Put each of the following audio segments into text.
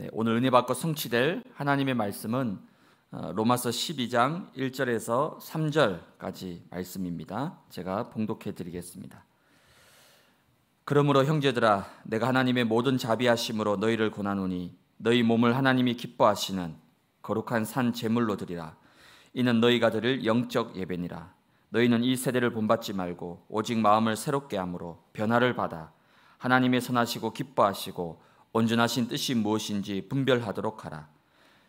네, 오늘 은혜 받고 성취될 하나님의 말씀은 어, 로마서 12장 1절에서 3절까지 말씀입니다. 제가 봉독해 드리겠습니다. 그러므로 형제들아 내가 하나님의 모든 자비하심으로 너희를 권하노니 너희 몸을 하나님이 기뻐하시는 거룩한 산 제물로 드리라 이는 너희가 드릴 영적 예배니라 너희는 이 세대를 본받지 말고 오직 마음을 새롭게 함으로 변화를 받아 하나님의 선하시고 기뻐하시고 온전하신 뜻이 무엇인지 분별하도록 하라.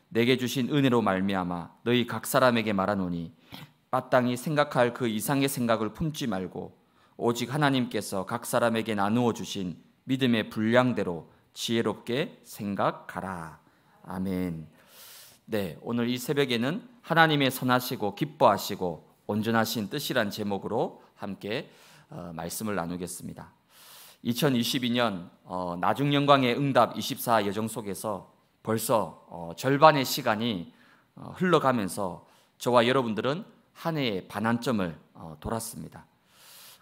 내게 주신 은혜로 말미암아 너희 각 사람에게 말하노니 마땅히 생각할 그 이상의 생각을 품지 말고 오직 하나님께서 각 사람에게 나누어 주신 믿음의 분량대로 지혜롭게 생각하라. 아멘. 네, 오늘 이 새벽에는 하나님의 선하시고 기뻐하시고 온전하신 뜻이란 제목으로 함께 어, 말씀을 나누겠습니다. 2022년 어, 나중 영광의 응답 24 여정 속에서 벌써 어, 절반의 시간이 어, 흘러가면서 저와 여러분들은 한 해의 반환점을 어, 돌았습니다.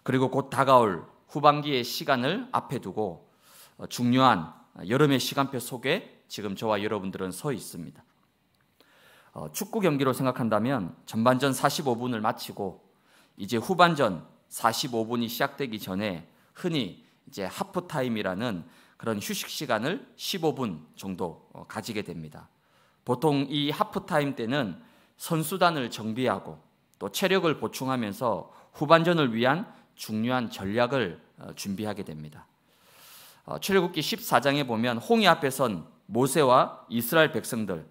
그리고 곧 다가올 후반기의 시간을 앞에 두고 어, 중요한 여름의 시간표 속에 지금 저와 여러분들은 서 있습니다. 어, 축구 경기로 생각한다면 전반전 45분을 마치고 이제 후반전 45분이 시작되기 전에 흔히 이제 하프 타임이라는 그런 휴식 시간을 15분 정도 어, 가지게 됩니다. 보통 이 하프 타임 때는 선수단을 정비하고 또 체력을 보충하면서 후반전을 위한 중요한 전략을 어, 준비하게 됩니다. 어, 출애굽기 14장에 보면 홍해 앞에 선 모세와 이스라엘 백성들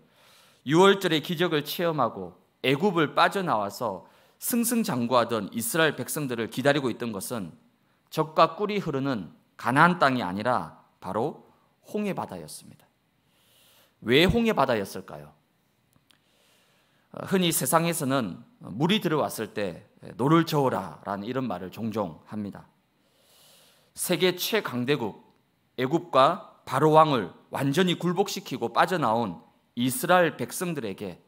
6월절의 기적을 체험하고 애굽을 빠져나와서 승승장구하던 이스라엘 백성들을 기다리고 있던 것은 적과 꿀이 흐르는 가나안 땅이 아니라 바로 홍해 바다였습니다. 왜 홍해 바다였을까요? 어, 흔히 세상에서는 물이 들어왔을 때 노를 저어라라는 이런 말을 종종 합니다. 세계 최강대국 애굽과 바로 왕을 완전히 굴복시키고 빠져나온 이스라엘 백성들에게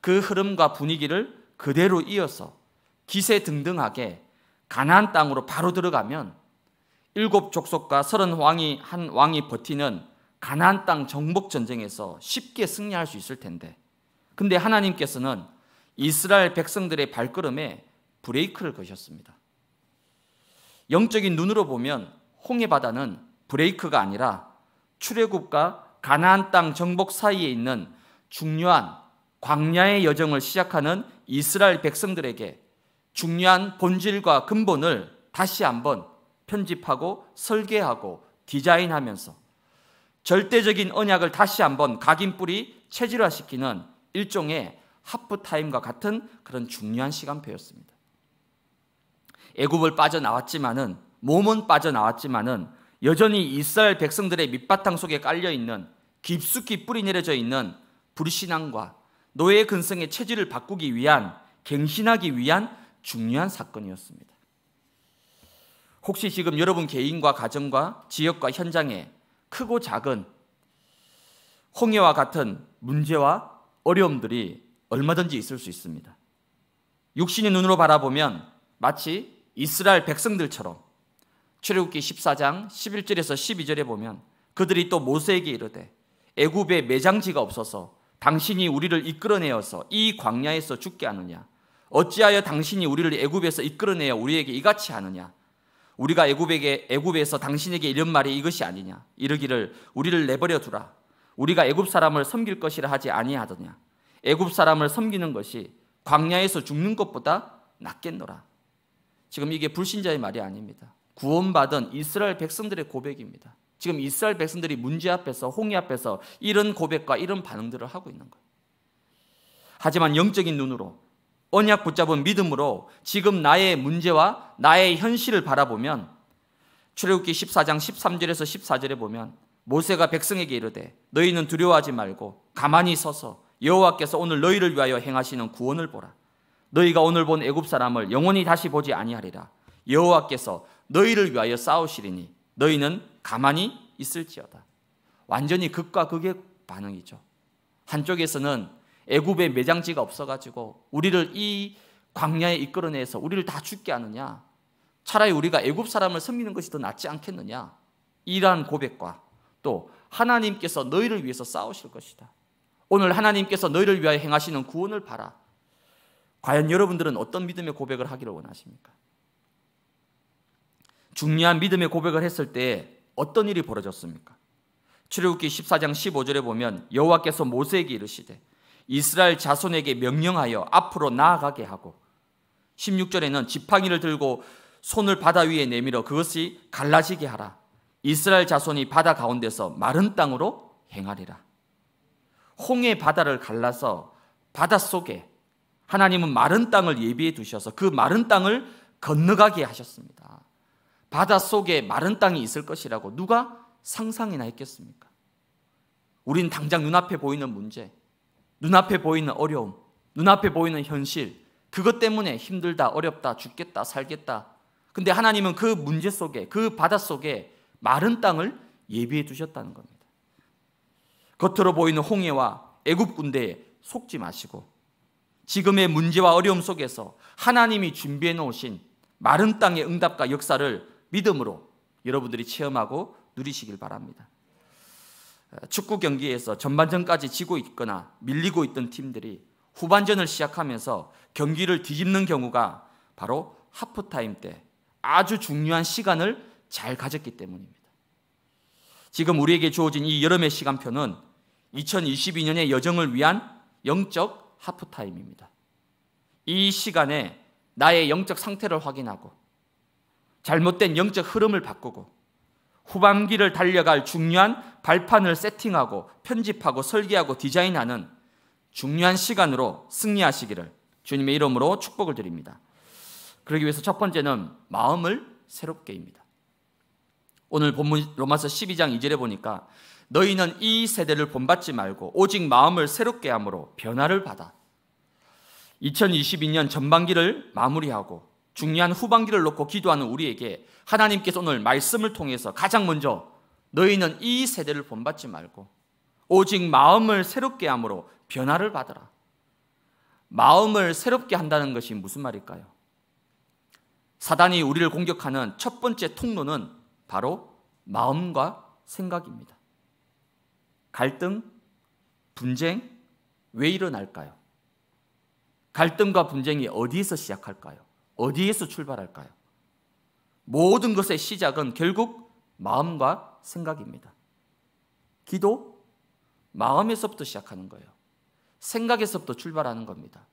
그 흐름과 분위기를 그대로 이어서 기세 등등하게 가나안 땅으로 바로 들어가면 일곱 족속과 서른 왕이 한 왕이 버티는 가나안 땅 정복 전쟁에서 쉽게 승리할 수 있을 텐데. 근데 하나님께서는 이스라엘 백성들의 발걸음에 브레이크를 거셨습니다. 영적인 눈으로 보면 홍해 바다는 브레이크가 아니라 출애굽과 가나안 땅 정복 사이에 있는 중요한 광야의 여정을 시작하는 이스라엘 백성들에게 중요한 본질과 근본을 다시 한번 편집하고 설계하고 디자인하면서 절대적인 언약을 다시 한번 각인뿌리 체질화시키는 일종의 하프타임과 같은 그런 중요한 시간표였습니다. 애굽을 빠져나왔지만은 몸은 빠져나왔지만은 여전히 이스라엘 백성들의 밑바탕 속에 깔려 있는 깊숙이 뿌리 내려져 있는 불신앙과 노예 근성의 체질을 바꾸기 위한 갱신하기 위한 중요한 사건이었습니다. 혹시 지금 여러분 개인과 가정과 지역과 현장에 크고 작은 홍해와 같은 문제와 어려움들이 얼마든지 있을 수 있습니다. 육신의 눈으로 바라보면 마치 이스라엘 백성들처럼 출애굽기 14장 11절에서 12절에 보면 그들이 또 모세에게 이르되 애굽에 매장지가 없어서 당신이 우리를 이끌어내어서 이 광야에서 죽게 하느냐 어찌하여 당신이 우리를 애굽에서 이끌어내어 우리에게 이같이 하느냐? 우리가 애굽에게 애굽에서 당신에게 이런 말이 이것이 아니냐? 이르기를 우리를 내버려 두라. 우리가 애굽 사람을 섬길 것이라 하지 아니하더냐? 애굽 사람을 섬기는 것이 광야에서 죽는 것보다 낫겠노라. 지금 이게 불신자의 말이 아닙니다. 구원받은 이스라엘 백성들의 고백입니다. 지금 이스라엘 백성들이 문제 앞에서 홍해 앞에서 이런 고백과 이런 반응들을 하고 있는 거예요. 하지만 영적인 눈으로 언약 붙잡은 믿음으로 지금 나의 문제와 나의 현실을 바라보면 출애굽기 14장 13절에서 14절에 보면 모세가 백성에게 이르되 너희는 두려워하지 말고 가만히 서서 여호와께서 오늘 너희를 위하여 행하시는 구원을 보라 너희가 오늘 본 애굽 사람을 영원히 다시 보지 아니하리라 여호와께서 너희를 위하여 싸우시리니 너희는 가만히 있을지어다 완전히 극과 극의 반응이죠 한쪽에서는 애굽에 매장지가 없어가지고 우리를 이 광야에 이끌어내서 우리를 다 죽게 하느냐? 차라리 우리가 애굽 사람을 섬기는 것이 더 낫지 않겠느냐? 이러한 고백과 또 하나님께서 너희를 위해서 싸우실 것이다. 오늘 하나님께서 너희를 위하여 행하시는 구원을 봐라. 과연 여러분들은 어떤 믿음의 고백을 하기를 원하십니까? 중요한 믿음의 고백을 했을 때 어떤 일이 벌어졌습니까? 출애굽기 14장 15절에 보면 여호와께서 모세에게 이르시되 이스라엘 자손에게 명령하여 앞으로 나아가게 하고 16절에는 지팡이를 들고 손을 바다 위에 내밀어 그것이 갈라지게 하라. 이스라엘 자손이 바다 가운데서 마른 땅으로 행하리라. 홍해 바다를 갈라서 바다 속에 하나님은 마른 땅을 예비해 두셔서 그 마른 땅을 건너가게 하셨습니다. 바다 속에 마른 땅이 있을 것이라고 누가 상상이나 했겠습니까? 우린 당장 눈앞에 보이는 문제, 눈앞에 보이는 어려움, 눈앞에 보이는 현실, 그것 때문에 힘들다, 어렵다, 죽겠다, 살겠다. 근데 하나님은 그 문제 속에, 그 바다 속에 마른 땅을 예비해 두셨다는 겁니다. 겉으로 보이는 홍해와 애굽 군대에 속지 마시고 지금의 문제와 어려움 속에서 하나님이 준비해 놓으신 마른 땅의 응답과 역사를 믿음으로 여러분들이 체험하고 누리시길 바랍니다. 축구 경기에서 전반전까지 지고 있거나 밀리고 있던 팀들이 후반전을 시작하면서 경기를 뒤집는 경우가 바로 하프타임 때 아주 중요한 시간을 잘 가졌기 때문입니다. 지금 우리에게 주어진 이 여름의 시간표는 2022년의 여정을 위한 영적 하프타임입니다. 이 시간에 나의 영적 상태를 확인하고 잘못된 영적 흐름을 바꾸고 후반기를 달려갈 중요한 발판을 세팅하고 편집하고 설계하고 디자인하는 중요한 시간으로 승리하시기를 주님의 이름으로 축복을 드립니다. 그러기 위해서 첫 번째는 마음을 새롭게입니다. 오늘 본문 로마서 12장 2절에 보니까 너희는 이 세대를 본받지 말고 오직 마음을 새롭게 함으로 변화를 받아 2022년 전반기를 마무리하고 중요한 후반기를 놓고 기도하는 우리에게 하나님께서 오늘 말씀을 통해서 가장 먼저 너희는 이 세대를 본받지 말고 오직 마음을 새롭게 함으로 변화를 받으라. 마음을 새롭게 한다는 것이 무슨 말일까요? 사단이 우리를 공격하는 첫 번째 통로는 바로 마음과 생각입니다. 갈등, 분쟁, 왜 일어날까요? 갈등과 분쟁이 어디에서 시작할까요? 어디에서 출발할까요? 모든 것의 시작은 결국 마음과 생각입니다. 기도 마음에서부터 시작하는 거예요. 생각에서부터 출발하는 겁니다.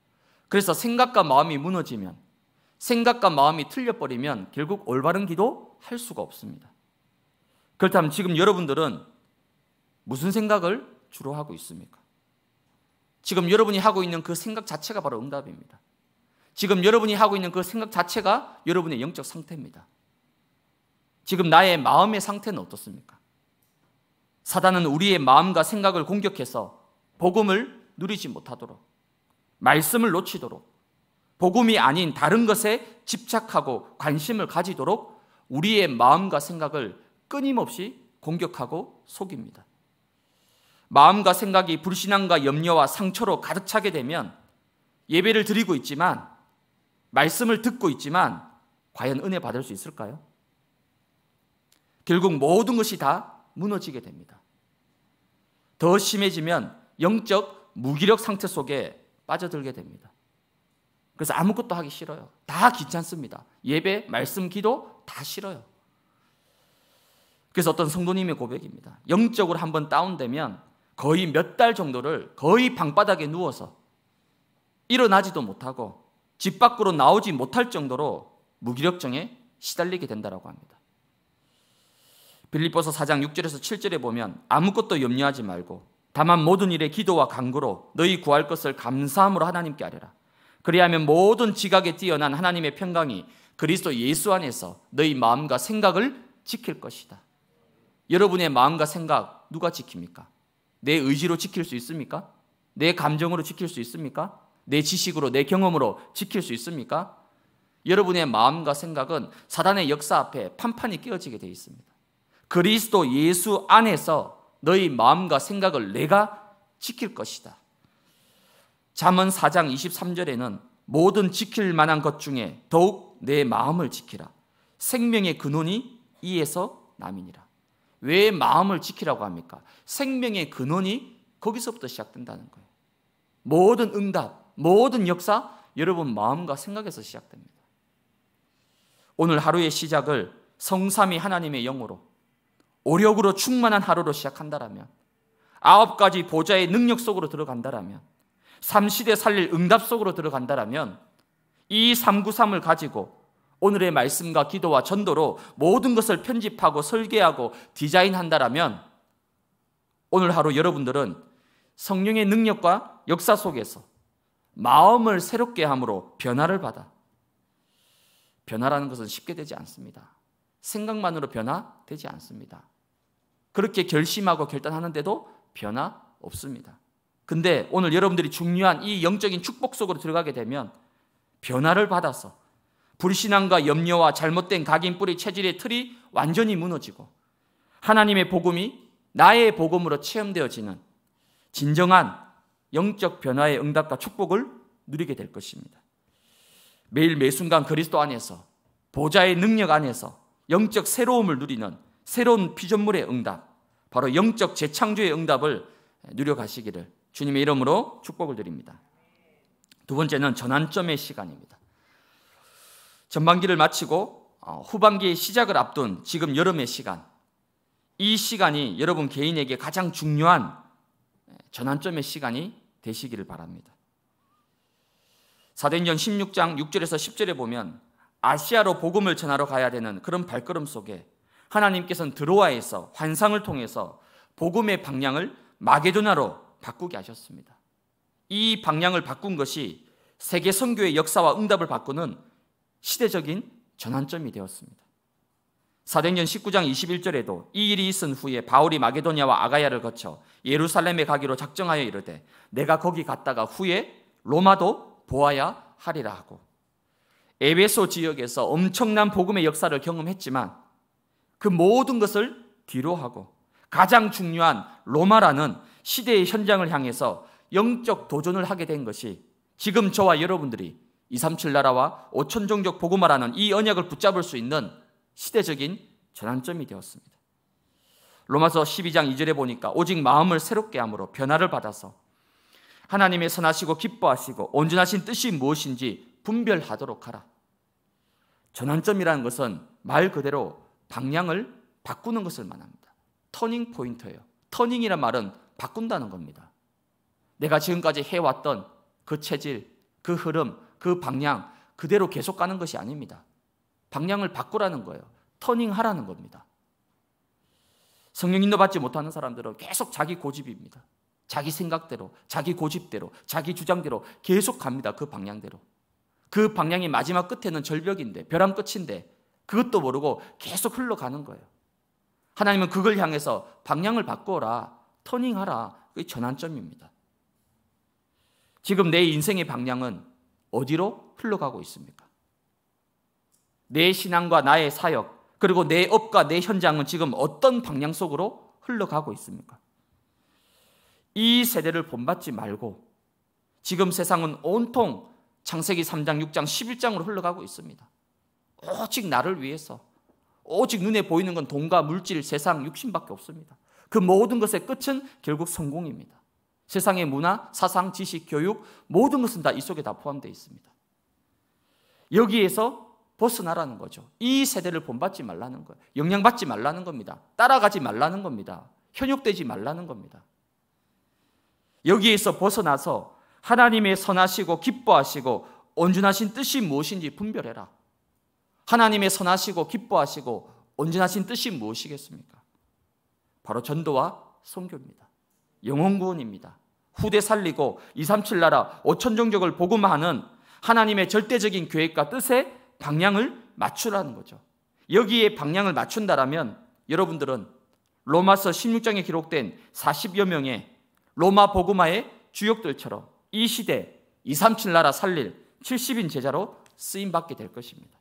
그래서 생각과 마음이 무너지면 생각과 마음이 틀려버리면 결국 올바른 기도 할 수가 없습니다. 그렇다면 지금 여러분들은 무슨 생각을 주로 하고 있습니까? 지금 여러분이 하고 있는 그 생각 자체가 바로 응답입니다. 지금 여러분이 하고 있는 그 생각 자체가 여러분의 영적 상태입니다. 지금 나의 마음의 상태는 어떻습니까? 사단은 우리의 마음과 생각을 공격해서 복음을 누리지 못하도록, 말씀을 놓치도록, 복음이 아닌 다른 것에 집착하고 관심을 가지도록 우리의 마음과 생각을 끊임없이 공격하고 속입니다. 마음과 생각이 불신앙과 염려와 상처로 가득 차게 되면 예배를 드리고 있지만, 말씀을 듣고 있지만, 과연 은혜 받을 수 있을까요? 결국 모든 것이 다 무너지게 됩니다. 더 심해지면 영적 무기력 상태 속에 빠져들게 됩니다. 그래서 아무것도 하기 싫어요. 다 귀찮습니다. 예배, 말씀, 기도 다 싫어요. 그래서 어떤 성도님의 고백입니다. 영적으로 한번 다운되면 거의 몇 달 정도를 거의 방바닥에 누워서 일어나지도 못하고 집 밖으로 나오지 못할 정도로 무기력증에 시달리게 된다고 합니다. 빌립보서 4장 6절에서 7절에 보면 아무것도 염려하지 말고 다만 모든 일에 기도와 간구로 너희 구할 것을 감사함으로 하나님께 아뢰라. 그리하면 모든 지각에 뛰어난 하나님의 평강이 그리스도 예수 안에서 너희 마음과 생각을 지킬 것이다. 여러분의 마음과 생각 누가 지킵니까? 내 의지로 지킬 수 있습니까? 내 감정으로 지킬 수 있습니까? 내 지식으로 내 경험으로 지킬 수 있습니까? 여러분의 마음과 생각은 사단의 역사 앞에 판판히 깨어지게 되어 있습니다. 그리스도 예수 안에서 너희 마음과 생각을 내가 지킬 것이다. 잠언 4장 23절에는 모든 지킬 만한 것 중에 더욱 내 마음을 지키라. 생명의 근원이 이에서 남이니라. 왜 마음을 지키라고 합니까? 생명의 근원이 거기서부터 시작된다는 거예요. 모든 응답, 모든 역사, 여러분 마음과 생각에서 시작됩니다. 오늘 하루의 시작을 성삼위 하나님의 영으로 오력으로 충만한 하루로 시작한다라면 아홉 가지 보좌의 능력 속으로 들어간다라면 삼시대 살릴 응답 속으로 들어간다라면 이 393을 가지고 오늘의 말씀과 기도와 전도로 모든 것을 편집하고 설계하고 디자인한다라면 오늘 하루 여러분들은 성령의 능력과 역사 속에서 마음을 새롭게 함으로 변화를 받아 변화라는 것은 쉽게 되지 않습니다. 생각만으로 변화되지 않습니다. 그렇게 결심하고 결단하는데도 변화 없습니다. 근데 오늘 여러분들이 중요한 이 영적인 축복 속으로 들어가게 되면 변화를 받아서 불신앙과 염려와 잘못된 각인 뿌리 체질의 틀이 완전히 무너지고 하나님의 복음이 나의 복음으로 체험되어지는 진정한 영적 변화의 응답과 축복을 누리게 될 것입니다. 매일 매 순간 그리스도 안에서 보좌의 능력 안에서 영적 새로움을 누리는 새로운 피조물의 응답, 바로 영적 재창조의 응답을 누려가시기를 주님의 이름으로 축복을 드립니다. 두 번째는 전환점의 시간입니다. 전반기를 마치고 어, 후반기의 시작을 앞둔 지금 여름의 시간, 이 시간이 여러분 개인에게 가장 중요한 예, 전환점의 시간이 되시기를 바랍니다. 사도행전 16장 6절에서 10절에 보면 아시아로 복음을 전하러 가야 되는 그런 발걸음 속에 하나님께서는 드로아에서 환상을 통해서 복음의 방향을 마게도나로 바꾸게 하셨습니다. 이 방향을 바꾼 것이 세계 선교의 역사와 응답을 바꾸는 시대적인 전환점이 되었습니다. 사도행전 19장 21절에도 이 일이 있은 후에 바울이 마게도냐와 아가야를 거쳐 예루살렘에 가기로 작정하여 이르되 내가 거기 갔다가 후에 로마도 보아야 하리라 하고 에베소 지역에서 엄청난 복음의 역사를 경험했지만 그 모든 것을 뒤로하고 가장 중요한 로마라는 시대의 현장을 향해서 영적 도전을 하게 된 것이 지금 저와 여러분들이 237 나라와 5천 종족 복음화라는 이 언약을 붙잡을 수 있는 시대적인 전환점이 되었습니다. 로마서 12장 2절에 보니까 오직 마음을 새롭게 함으로 변화를 받아서 하나님의 선하시고 기뻐하시고 온전하신 뜻이 무엇인지 분별하도록 하라. 전환점이라는 것은 말 그대로 방향을 바꾸는 것을 말합니다. 터닝 포인트예요. 터닝이란 말은 바꾼다는 겁니다. 내가 지금까지 해왔던 그 체질, 그 흐름, 그 방향 그대로 계속 가는 것이 아닙니다. 방향을 바꾸라는 거예요. 터닝하라는 겁니다. 성령 인도받지 못하는 사람들은 계속 자기 고집입니다. 자기 생각대로, 자기 고집대로, 자기 주장대로 계속 갑니다. 그 방향대로. 그 방향의 마지막 끝에는 절벽인데 벼랑 끝인데 그것도 모르고 계속 흘러가는 거예요. 하나님은 그걸 향해서 방향을 바꿔라, 터닝하라. 그게 전환점입니다. 지금 내 인생의 방향은 어디로 흘러가고 있습니까? 내 신앙과 나의 사역, 그리고 내 업과 내 현장은 지금 어떤 방향 속으로 흘러가고 있습니까? 이 세대를 본받지 말고 지금 세상은 온통 창세기 3장, 6장, 11장으로 흘러가고 있습니다. 오직 나를 위해서 오직 눈에 보이는 건 돈과 물질, 세상, 육신밖에 없습니다. 그 모든 것의 끝은 결국 성공입니다. 세상의 문화, 사상, 지식, 교육 모든 것은 다 이 속에 다 포함되어 있습니다. 여기에서 벗어나라는 거죠. 이 세대를 본받지 말라는 거예요. 영향받지 말라는 겁니다. 따라가지 말라는 겁니다. 현혹되지 말라는 겁니다. 여기에서 벗어나서 하나님의 선하시고 기뻐하시고 온전하신 뜻이 무엇인지 분별해라. 하나님의 선하시고 기뻐하시고 온전하신 뜻이 무엇이겠습니까? 바로 전도와 성교입니다 영혼 구원입니다. 후대 살리고 237 나라 5천 종족을 복음하는 하나님의 절대적인 계획과 뜻의 방향을 맞추라는 거죠. 여기에 방향을 맞춘다라면 여러분들은 로마서 16장에 기록된 40여 명의 로마 복음화의 주역들처럼 이 시대 237 나라 살릴 70인 제자로 쓰임 받게 될 것입니다.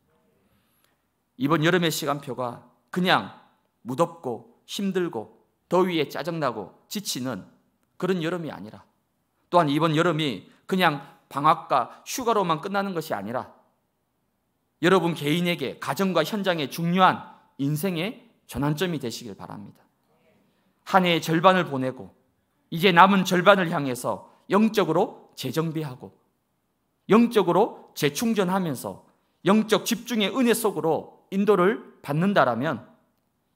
이번 여름의 시간표가 그냥 무덥고 힘들고 더위에 짜증나고 지치는 그런 여름이 아니라 또한 이번 여름이 그냥 방학과 휴가로만 끝나는 것이 아니라 여러분 개인에게 가정과 현장에 중요한 인생의 전환점이 되시길 바랍니다. 한 해의 절반을 보내고 이제 남은 절반을 향해서 영적으로 재정비하고 영적으로 재충전하면서 영적 집중의 은혜 속으로 인도를 받는다라면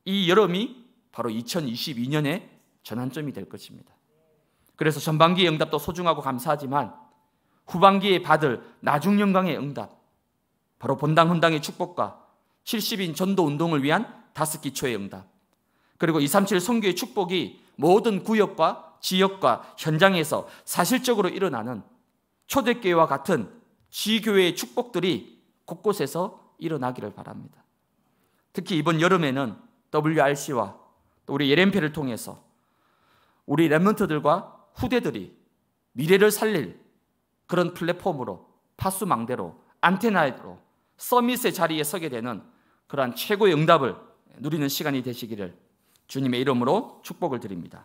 이 여름이 바로 2022년의 전환점이 될 것입니다. 그래서 전반기의 응답도 소중하고 감사하지만 후반기에 받을 나중 영광의 응답, 바로 본당 훈당의 축복과 70인 전도 운동을 위한 다섯 기초의 응답, 그리고 237 선교의 축복이 모든 구역과 지역과 현장에서 사실적으로 일어나는 초대교회와 같은 지교회의 축복들이 곳곳에서 일어나기를 바랍니다. 특히 이번 여름에는 WRC와 또 우리 예렘페를 통해서 우리 랩런트들과 후대들이 미래를 살릴 그런 플랫폼으로 파수망대로 안테나로 서밋의 자리에 서게 되는 그러한 최고의 응답을 누리는 시간이 되시기를 주님의 이름으로 축복을 드립니다.